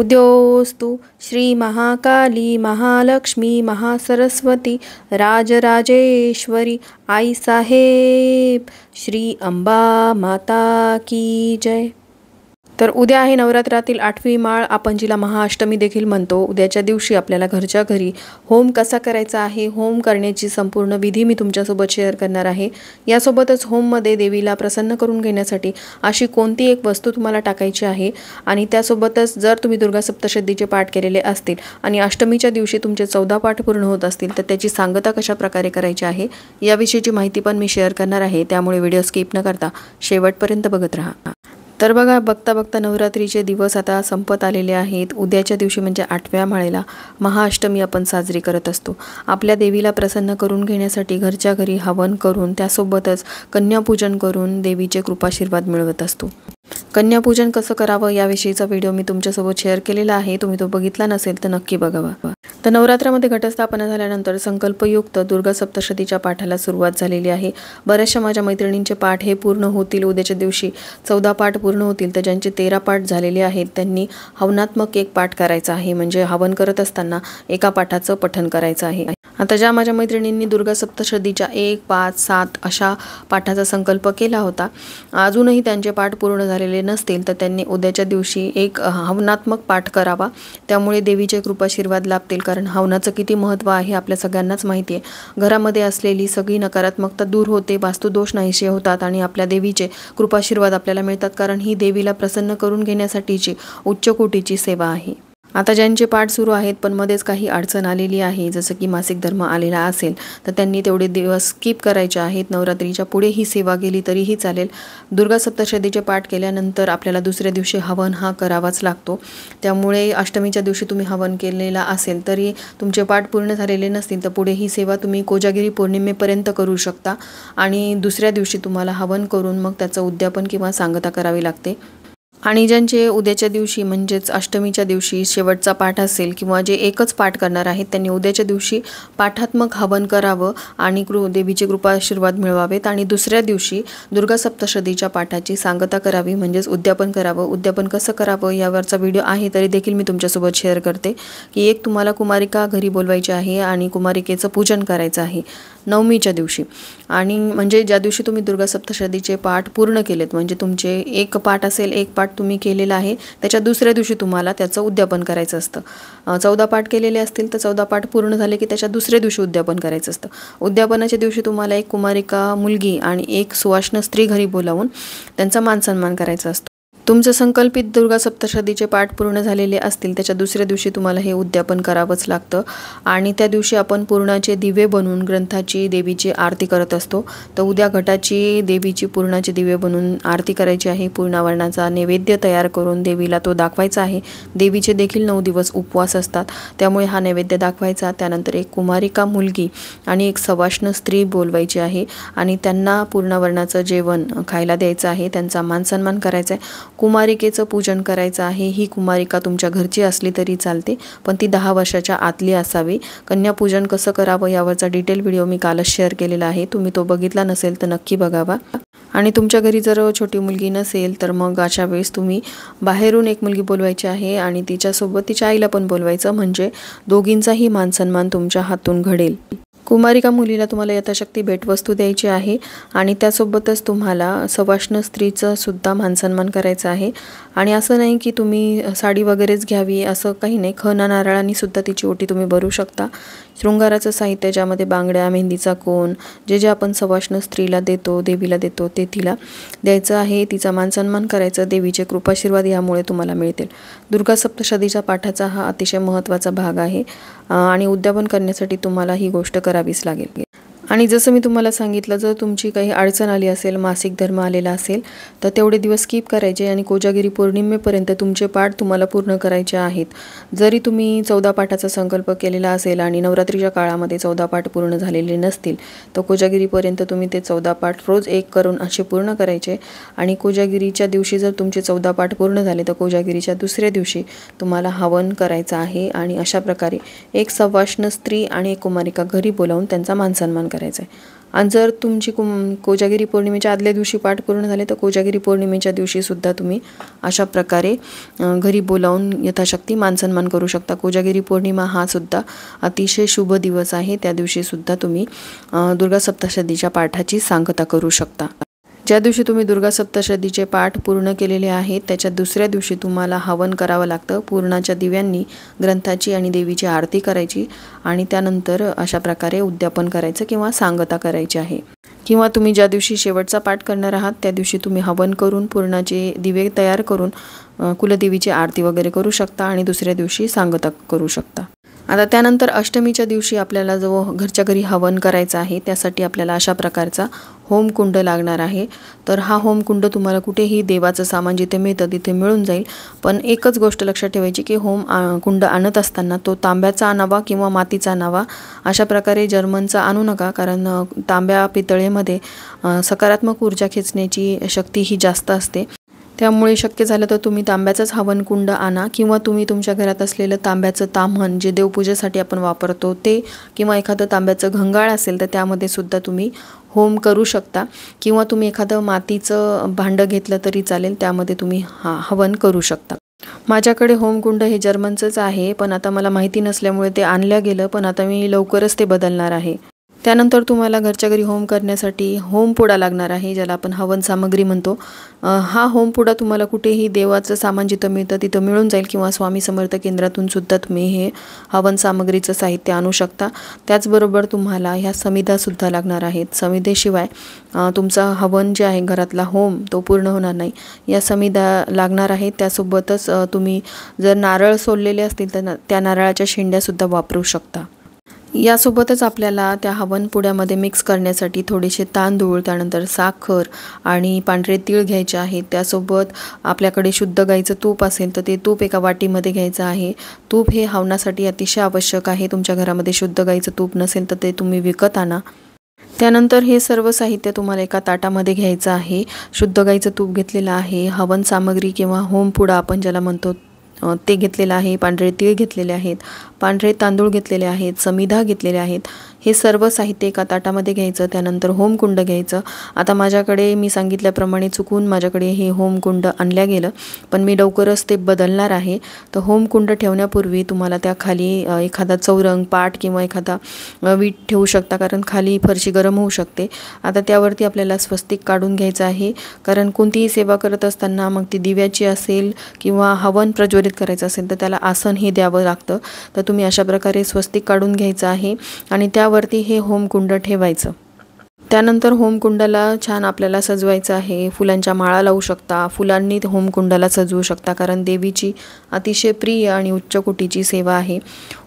उद्योस्तु महाकाली महालक्ष्मी महासरस्वती राजराजेश्वरी आई साहेब श्री अम्बा माता की जय तर उद्या आहे नवरात्रातील आठवी माळ आपण जिला महाअष्टमी देखील म्हणतो उद्याच्या दिवशी आपल्याला घरच्या घरी होम कसा करायचा आहे होम करण्याची संपूर्ण विधी मी तुमच्यासोबत शेअर करणार आहे यासोबतच होममध्ये देवीला प्रसन्न करून घेण्यासाठी अशी कोणती एक वस्तू तुम्हाला टाकायची आहे आणि त्यासोबतच जर तुम्ही दुर्गा सप्तशतीचे पाठ केलेले असतील आणि अष्टमीच्या दिवशी तुमचे चौदा पाठ पूर्ण होत असतील तर त्याची सांगता कशा प्रकारे करायची आहे याविषयीची माहिती पण मी शेअर करणार आहे त्यामुळे व्हिडिओ स्किप न करता शेवटपर्यंत बघत राहा तर बघा बघता बघता नवरात्रीचे दिवस आता संपत आलेले आहेत उद्याच्या दिवशी म्हणजे आठव्या माळेला महाअष्टमी आपण साजरी करत असतो आपल्या देवीला प्रसन्न करून घेण्यासाठी घरच्या घरी हवन करून त्यासोबतच कन्यापूजन करून देवीचे कृपाशीर्वाद मिळवत असतो कन्यापूजन कसं करावं याविषयीचा व्हिडिओ मी तुमच्यासोबत शेअर केलेला आहे तुम्ही तो बघितला नसेल तर नक्की बघावा तर नवरात्रामध्ये घटस्थापना झाल्यानंतर संकल्पयुक्त दुर्गा सप्तशतीच्या पाठाला सुरुवात झालेली आहे बऱ्याचशा माझ्या मैत्रिणींचे पाठ हे पूर्ण होतील उद्याच्या दिवशी चौदा पाठ पूर्ण होतील तर ज्यांचे तेरा पाठ झालेले आहेत त्यांनी हवनात्मक एक पाठ करायचा आहे म्हणजे हवन करत असताना एका पाठाचं पठन करायचं आहे आता ज्या माझ्या मैत्रिणींनी दुर्गा सप्तशदीच्या एक पाच सात अशा पाठाचा संकल्प केला होता अजूनही त्यांचे पाठ पूर्ण झालेले नसतील तर त्यांनी उद्याच्या दिवशी एक हवनात्मक पाठ करावा त्यामुळे देवीचे कृपाशीर्वाद लाभतील कारण हवनाचं किती महत्त्व आहे आपल्या सगळ्यांनाच माहिती आहे घरामध्ये असलेली सगळी नकारात्मकता दूर होते वास्तुदोष नाहीसे होतात आणि आपल्या देवीचे कृपाशीर्वाद आपल्याला मिळतात कारण ही देवीला प्रसन्न करून घेण्यासाठीची उच्च कोटीची सेवा आहे आता ज्यांचे पाठ सुरू आहेत पण मध्येच काही अडचण आलेली आहे जसं की मासिक धर्म आलेला असेल तर त्यांनी तेवढे दिवस स्किप करायचे आहेत नवरात्रीच्या पुढे ही सेवा केली तरीही चालेल दुर्गा सप्तशतीचे पाठ केल्यानंतर आपल्याला दुसऱ्या दिवशी हवन हा करावाच लागतो त्यामुळे अष्टमीच्या दिवशी तुम्ही हवन केलेला असेल तरी तुमचे पाठ पूर्ण झालेले नसतील तर पुढे ही सेवा तुम्ही कोजागिरी पौर्णिमेपर्यंत करू शकता आणि दुसऱ्या दिवशी तुम्हाला हवन करून मग त्याचं उद्यापन किंवा सांगता करावी लागते आणि ज्यांचे उद्याच्या दिवशी म्हणजेच अष्टमीच्या दिवशी शेवटचा पाठ असेल किंवा जे एकच पाठ करणार आहेत त्यांनी उद्याच्या दिवशी पाठात्मक हवन करावं आणि कृ देवीचे कृपा आशीर्वाद मिळवावेत आणि दुसऱ्या दिवशी दुर्गा सप्तशतीच्या पाठाची सांगता करावी म्हणजेच उद्यापन करावं उद्यापन कसं करावं यावरचा व्हिडिओ आहे तरी देखील मी तुमच्यासोबत शेअर करते की एक तुम्हाला कुमारिका घरी बोलवायची आहे आणि कुमारिकेचं पूजन करायचं आहे नवमीच्या दिवशी आणि म्हणजे ज्या दिवशी तुम्ही दुर्गा सप्तशतीचे पाठ पूर्ण केलेत म्हणजे तुमचे एक पाठ असेल एक पाठ तुम्ही केलेला आहे त्याच्या दुसऱ्या दिवशी तुम्हाला त्याचं उद्यापन करायचं असतं चौदा पाठ केलेले असतील तर चौदा पाठ पूर्ण झाले की त्याच्या दुसऱ्या दिवशी उद्यापन करायचं असतं उद्यापनाच्या दिवशी तुम्हाला एक कुमारिका मुलगी आणि एक सुवासन स्त्री घरी बोलावून त्यांचा मानसन्मान करायचा असतो तुमचे संकल्पित दुर्गा सप्तशतीचे पाठ पूर्ण झालेले असतील त्याच्या दुसऱ्या दिवशी तुम्हाला हे उद्यापन करावंच लागतं आणि त्या दिवशी आपण पूर्णाचे दिवे बनवून ग्रंथाची देवीची आरती करत असतो तर उद्या घटाची देवीची पूर्णाचे दिवे बनवून आरती करायची आहे पूर्णावरणाचा नैवेद्य तयार करून देवीला तो दाखवायचा आहे देवीचे देखील नऊ दिवस उपवास असतात त्यामुळे हा नैवेद्य दाखवायचा त्यानंतर एक कुमारिका मुलगी आणि एक सवाष्ण स्त्री बोलवायची आहे आणि त्यांना पूर्णावरणाचं जेवण खायला द्यायचं आहे त्यांचा मानसन्मान करायचा आहे कुमारिकेचं पूजन करायचं आहे ही कुमारिका तुमच्या घरची असली तरी चालते पण ती दहा वर्षाच्या आतली असावी कन्यापूजन कसं करावं यावरचा डिटेल व्हिडिओ मी कालच शेअर केलेला आहे तुम्ही तो बघितला नसेल तर नक्की बघावा आणि तुमच्या घरी जर छोटी मुलगी नसेल तर मग अशा वेळेस तुम्ही बाहेरून एक मुलगी बोलवायची आहे आणि तिच्यासोबत तिच्या आईला पण बोलवायचं म्हणजे दोघींचाही मानसन्मान तुमच्या हातून घडेल कुमारिका मुलीला तुम्हाला यथाशक्ती भेटवस्तू द्यायची आहे आणि त्यासोबतच तुम्हाला सवाष्ण स्त्रीचं सुद्धा मानसन्मान करायचं आहे आणि असं नाही की तुम्ही साडी वगैरेच घ्यावी असं काही नाही खन नारळांनी सुद्धा तिची ओटी तुम्ही भरू शकता शृंगाराचं साहित्य ज्यामध्ये बांगड्या मेहंदीचा कोण जे जे आपण सवाष्ण स्त्रीला देतो देवीला देतो ते तिला द्यायचं आहे तिचा मानसन्मान करायचं देवीचे कृपाशीर्वाद यामुळे तुम्हाला मिळतील दुर्गा सप्तशतीच्या पाठाचा हा अतिशय महत्त्वाचा भाग आहे आणि उद्यापन करण्यासाठी तुम्हाला ही गोष्ट करावीच लागेल आणि जसं मी तुम्हाला सांगितलं जर तुमची काही अडचण आली असेल मासिक धर्म आलेला असेल तर तेवढे दिवस स्कीप करायचे आणि कोजागिरी पौर्णिमेपर्यंत तुमचे पाठ तुम्हाला पूर्ण करायचे आहेत जरी तुम्ही चौदा पाठाचा संकल्प केलेला असेल आणि नवरात्रीच्या काळामध्ये चौदा पाठ पूर्ण झालेले नसतील तर कोजागिरीपर्यंत तुम्ही ते चौदा पाठ रोज एक करून असे पूर्ण करायचे आणि कोजागिरीच्या दिवशी जर तुमचे चौदा पाठ पूर्ण झाले तर कोजागिरीच्या दुसऱ्या दिवशी तुम्हाला हवन करायचं आहे आणि अशा प्रकारे एक सवाष्ण स्त्री आणि एक कुमारिका घरी बोलावून त्यांचा मानसन्मान करायचं आहे आणि जर तुमची कु कोजागिरी पौर्णिमेच्या आदल्या दिवशी पाठ पूर्ण झाले तर कोजागिरी पौर्णिमेच्या दिवशीसुद्धा तुम्ही अशा प्रकारे घरी बोलावून यथाशक्ती मानसन्मान करू शकता कोजागिरी पौर्णिमा हा सुद्धा अतिशय शुभ दिवस आहे त्या दिवशीसुद्धा तुम्ही दुर्गा सप्तशतीच्या पाठाची सांगता करू शकता ज्या दिवशी तुम्ही दुर्गा सप्तशतीचे पाठ पूर्ण केलेले आहे त्याच्या दुसऱ्या दिवशी तुम्हाला हवन करावं लागतं पूर्णाच्या दिव्यांनी ग्रंथाची आणि देवीची आरती करायची आणि त्यानंतर अशा प्रकारे उद्यापन करायचं किंवा सांगता करायची आहे किंवा तुम्ही ज्या दिवशी शेवटचा पाठ करणार आहात त्या दिवशी तुम्ही हवन करून पूर्णाचे दिवे तयार करून कुलदेवीची आरती वगैरे करू शकता आणि दुसऱ्या दिवशी सांगता करू शकता आता त्यानंतर अष्टमीच्या दिवशी आपल्याला जो घरच्या घरी हवन करायचं आहे त्यासाठी आपल्याला अशा प्रकारचा होमकुंड लागणार आहे तर हा होमकुंड तुम्हाला कुठेही देवाचं सामान जिथे मिळतं तिथे मिळून जाईल पण एकच गोष्ट लक्षात ठेवायची की होम कुंड आणत असताना तो तांब्याचा आणावा किंवा मातीचा आणावा अशा प्रकारे जर्मनचा आणू नका कारण तांब्या पितळेमध्ये सकारात्मक ऊर्जा खेचण्याची शक्ती ही जास्त असते त्यामुळे शक्य झालं तर तुम्ही तांब्याचंच हवनकुंड आणा किंवा तुम्ही तुमच्या घरात असलेलं तांब्याचं ताम्हण जे देवपूजेसाठी आपण वापरतो ते किंवा एखादं तांब्याचं घंगाळ असेल तर त्यामध्ये सुद्धा तुम्ही होम करू शकता किंवा तुम्ही एखादं मातीचं भांडं घेतलं तरी चालेल त्यामध्ये तुम्ही हा हवन करू शकता माझ्याकडे होमकुंड हे जर्मनचंच आहे पण आता मला माहिती नसल्यामुळे ते आणलं गेलं पण आता मी लवकरच ते बदलणार आहे त्यानंतर तुम्हाला घरच्या घरी होम करण्यासाठी होमपुडा लागणार आहे ज्याला आपण हवन सामग्री म्हणतो हा होमपुडा तुम्हाला कुठेही देवाचं सामान जिथं मिळतं तिथं मिळून जाईल किंवा स्वामी समर्थ केंद्रातून सुद्धा तुम्ही हे हवन सामग्रीचं साहित्य आणू शकता त्याचबरोबर तुम्हाला ह्या समिधासुद्धा लागणार आहेत समिधेशिवाय तुमचा हवन जे आहे घरातला होम तो पूर्ण होणार नाही या समिधा लागणार आहेत त्यासोबतच तुम्ही जर नारळ सोललेले असतील तर त्या नारळाच्या शेंड्यासुद्धा वापरू शकता यासोबतच आपल्याला त्या हवन पुड्यामध्ये मिक्स करण्यासाठी थोडेसे तांदूळ त्यानंतर साखर आणि पांढरे तीळ घ्यायचे आहेत त्यासोबत आपल्याकडे शुद्ध गाईचं तूप असेल तर ते तूप एका वाटीमध्ये घ्यायचं आहे तूप हे हवनासाठी अतिशय आवश्यक आहे तुमच्या घरामध्ये शुद्ध गाईचं तूप नसेल तर ते तुम्ही विकत आणा त्यानंतर हे सर्व साहित्य तुम्हाला एका ताटामध्ये घ्यायचं आहे शुद्ध गाईचं तूप घेतलेलं आहे हवन सामग्री किंवा होमपुडा आपण ज्याला म्हणतो ते घेतलेलं आहे पांढरे तीळ घेतलेले आहेत पांढरे तांदूळ घेतलेले आहेत समिधा घेतलेले आहेत हे सर्व साहित्य एका ताटामध्ये घ्यायचं त्यानंतर होमकुंड घ्यायचं आता माझ्याकडे मी सांगितल्याप्रमाणे चुकून माझ्याकडे हे होमकुंड आणल्या गेलं पण मी लवकरच ते बदलणार आहे तर होमकुंड ठेवण्यापूर्वी तुम्हाला त्या खाली एखादा चौरंग पाट किंवा एखादा वीट ठेवू शकता कारण खाली फरशी गरम होऊ शकते आता त्यावरती आपल्याला स्वस्तिक काढून घ्यायचं आहे कारण कोणतीही सेवा करत असताना मग ती दिव्याची असेल किंवा हवन प्रज्वलित करायचं असेल तर त्याला आसन हे द्यावं लागतं तर तुम्ही अशा प्रकारे स्वस्तिक काढून घ्यायचं आहे आणि त्या वरती हे होमकुंड ठेवायचं त्यानंतर होमकुंडाला छान आपल्याला सजवायचं आहे फुलांच्या माळा लावू शकता फुलांनी होमकुंडाला सजवू शकता कारण देवीची अतिशय प्रिय आणि कोटीची सेवा आहे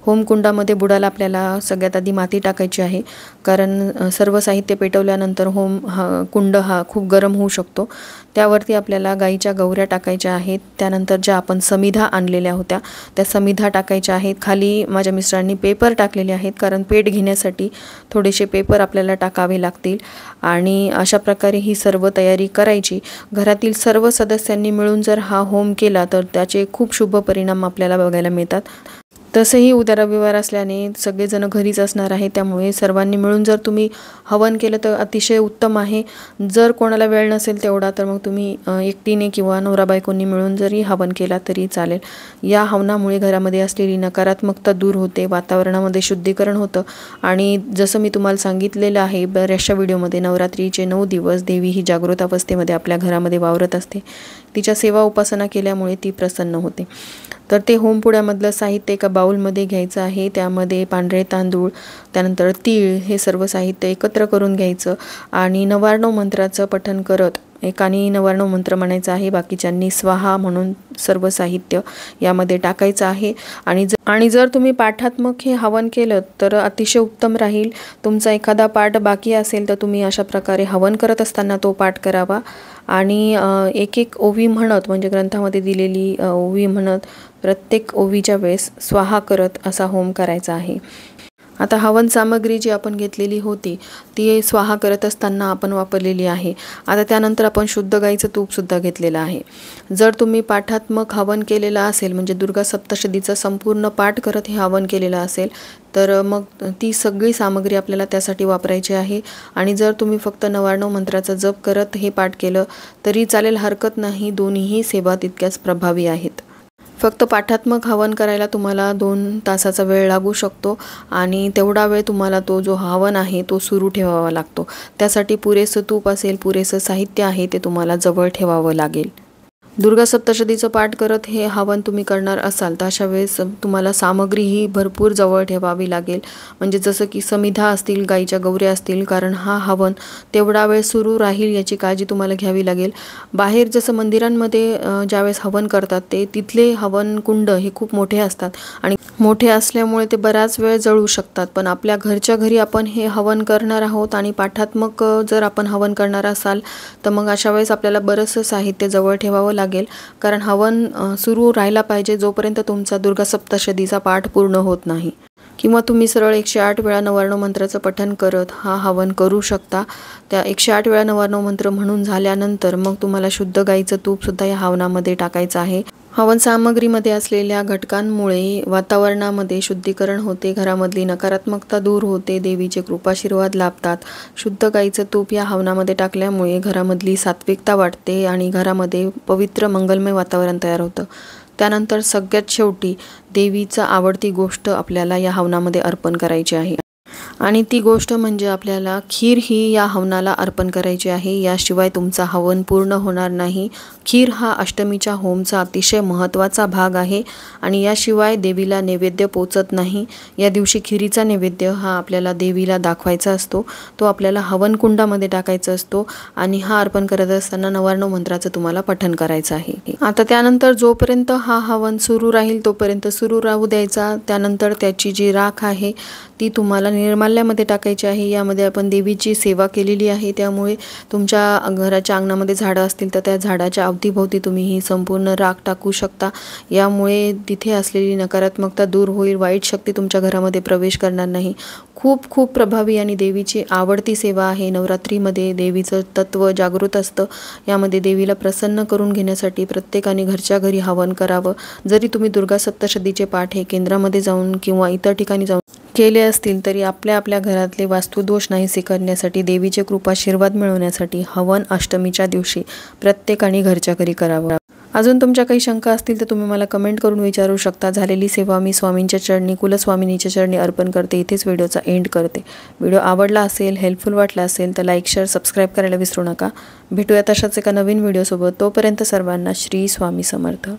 होमकुंडामध्ये बुडाला आपल्याला सगळ्यात आधी माती टाकायची आहे कारण सर्व साहित्य पेटवल्यानंतर होम हा कुंड हा खूप गरम होऊ शकतो त्यावरती आपल्याला गाईच्या गौऱ्या टाकायच्या आहेत त्यानंतर ज्या आपण समिधा आणलेल्या होत्या त्या समिधा टाकायच्या आहेत खाली माझ्या मिस्टरांनी पेपर टाकलेले आहेत कारण पेट घेण्यासाठी थोडेसे पेपर आपल्याला टाकावे लागते आणि अशा प्रकारे ही सर्व तयारी करायची घरातील सर्व सदस्यांनी मिळून जर हा होम केला तर त्याचे खूप शुभ परिणाम आपल्याला बघायला मिळतात तसंही उद्या रविवार असल्याने सगळेजण घरीच असणार आहे त्यामुळे सर्वांनी मिळून जर तुम्ही हवन केलं तर अतिशय उत्तम आहे जर कोणाला वेळ नसेल तेवढा तर मग तुम्ही एकटीने किंवा नवरा बायकोंनी मिळून जरी हवन केला तरी चालेल या हवनामुळे घरामध्ये असलेली नकारात्मकता दूर होते वातावरणामध्ये शुद्धीकरण होतं आणि जसं मी तुम्हाला सांगितलेलं आहे बऱ्याचशा व्हिडिओमध्ये नवरात्रीचे नऊ दिवस देवी ही जागृत अवस्थेमध्ये आपल्या घरामध्ये वावरत असते तिच्या सेवा उपासना केल्यामुळे ती प्रसन्न होते तर ते होमपुड्यामधलं साहित्य एका बाऊलमध्ये घ्यायचं आहे त्यामध्ये पांढरे तांदूळ त्यानंतर तीळ हे सर्व साहित्य एकत्र करून घ्यायचं आणि नवार्णव मंत्राचं पठन करत एकाने नवर्ण मंत्र म्हणायचा आहे बाकीच्यांनी स्वाहा म्हणून सर्व साहित्य यामध्ये टाकायचं आहे आणि जर आणि जर तुम्ही पाठात्मक हे हवन केलं तर अतिशय उत्तम राहील तुमचा एखादा पाठ बाकी असेल तर तुम्ही अशा प्रकारे हवन करत असताना तो पाठ करावा आणि एक एक ओवी म्हणत म्हणजे ग्रंथामध्ये दिलेली ओवी म्हणत प्रत्येक ओवीच्या वेळेस स्वाहा करत असा होम करायचा आहे आता हवन सामग्री जी आपण घेतलेली होती ती स्वाहा करत असताना आपण वापरलेली आहे आता त्यानंतर आपण शुद्ध गाईचं तूपसुद्धा घेतलेलं आहे जर तुम्ही पाठात्मक हवन केलेलं असेल म्हणजे दुर्गा सप्तशतीचा संपूर्ण पाठ करत हे हवन केलेलं असेल तर मग ती सगळी सामग्री आपल्याला त्यासाठी वापरायची आहे आणि जर तुम्ही फक्त नव्याण्णव मंत्राचा जप करत हे पाठ केलं तरी चालेल हरकत नाही दोन्हीही सेवा तितक्याच प्रभावी आहेत फक्त पाठात्मक हवन करायला तुम्हाला दोन तासाचा वेळ लागू शकतो आणि तेवढा वेळ तुम्हाला तो जो हवन आहे तो सुरू ठेवावा लागतो त्यासाठी पुरेसं तूप असेल पुरेसं साहित्य आहे ते तुम्हाला जवळ ठेवावं लागेल दुर्गा सप्तशतीचं पाठ करत हे हवन तुम्ही करणार असाल तर अशा वेळेस तुम्हाला सामग्री ही भरपूर जवळ ठेवावी लागेल म्हणजे जसं की समिधा असतील गाईच्या गौऱ्या असतील कारण हा हवन तेवढा वेळ सुरू राहील याची काळजी तुम्हाला घ्यावी लागेल बाहेर जसं मंदिरांमध्ये ज्यावेळेस हवन करतात ते तिथले हवन कुंड हे खूप मोठे असतात आणि मोठे असल्यामुळे ते बराच वेळ जळू शकतात पण आपल्या घरच्या घरी आपण हे हवन करणार आहोत आणि पाठात्मक जर आपण हवन करणार असाल तर मग अशा वेळेस आपल्याला बरंचसं साहित्य जवळ ठेवावं लागेल लागेल कारण हवन सुरू राहिला पाहिजे जोपर्यंत तुमचा दुर्गा सप्तशतीचा पाठ पूर्ण होत नाही किंवा तुम्ही सरळ एकशे आठ वेळा नवारणव मंत्राचं पठन करत हा हवन करू शकता त्या एकशे आठ वेळा नवारणव मंत्र म्हणून झाल्यानंतर मग तुम्हाला शुद्ध गाईचं तूपसुद्धा या हवनामध्ये टाकायचं आहे हवन सामग्रीमध्ये असलेल्या घटकांमुळे वातावरणामध्ये शुद्धीकरण होते घरामधली नकारात्मकता दूर होते देवीचे कृपाशीर्वाद लाभतात शुद्ध गाईचं तूप या हवनामध्ये टाकल्यामुळे घरामधली सात्विकता वाटते आणि घरामध्ये पवित्र मंगलमय वातावरण तयार होतं त्यानंतर सगळ्यात शेवटी देवीचा आवडती गोष्ट आपल्याला या हवनामध्ये अर्पण करायची आहे आणि ती गोष्ट म्हणजे आपल्याला खीर ही या हवनाला अर्पण करायची आहे याशिवाय तुमचा हवन पूर्ण होणार नाही खीर हा अष्टमीच्या होमचा अतिशय महत्त्वाचा भाग आहे आणि याशिवाय देवीला नैवेद्य पोचत नाही या दिवशी खिरीचा नैवेद्य हा आपल्याला देवीला दाखवायचा असतो तो आपल्याला हवनकुंडामध्ये टाकायचा असतो आणि हा अर्पण करत असताना नवार्णव मंत्राचं तुम्हाला पठन करायचं आहे आता त्यानंतर जोपर्यंत हा हवन सुरू राहील तोपर्यंत सुरू राहू द्यायचा त्यानंतर त्याची जी राख आहे ती तुम्हाला निर्माण माल्यामध्ये टाकायची आहे यामध्ये आपण देवीची सेवा केलेली आहे त्यामुळे तुमच्या घराच्या अंगणामध्ये झाडं असतील तर त्या झाडाच्या अवतीभोवती तुम्ही ही संपूर्ण राख टाकू शकता यामुळे तिथे असलेली नकारात्मकता दूर होईल वाईट शक्ती तुमच्या घरामध्ये प्रवेश करणार नाही खूप खूप प्रभावी आणि देवीची आवडती सेवा आहे नवरात्रीमध्ये देवीचं तत्त्व जागृत असतं यामध्ये देवीला प्रसन्न करून घेण्यासाठी प्रत्येकाने घरच्या घरी हवन करावं जरी तुम्ही दुर्गा सप्तशतीचे पाठ हे केंद्रामध्ये जाऊन किंवा इतर ठिकाणी जाऊन केले असतील तरी आपल्या आपल्या घरातले वास्तुदोष नाही करण्यासाठी देवीचे कृपाशीर्वाद मिळवण्यासाठी हवन अष्टमीच्या दिवशी प्रत्येकाने घरच्या घरी करावं अजून तुमच्या काही शंका असतील तर तुम्ही मला कमेंट करून विचारू शकता झालेली सेवा मी स्वामींच्या चरणी कुलस्वामिनीच्या चरणी अर्पण करते इथेच व्हिडिओचा एंड करते व्हिडिओ आवडला असेल हेल्पफुल वाटला असेल तर लाईक शेअर सबस्क्राईब करायला विसरू नका भेटूया तशाच एका नवीन व्हिडिओसोबत तोपर्यंत सर्वांना श्री स्वामी समर्थ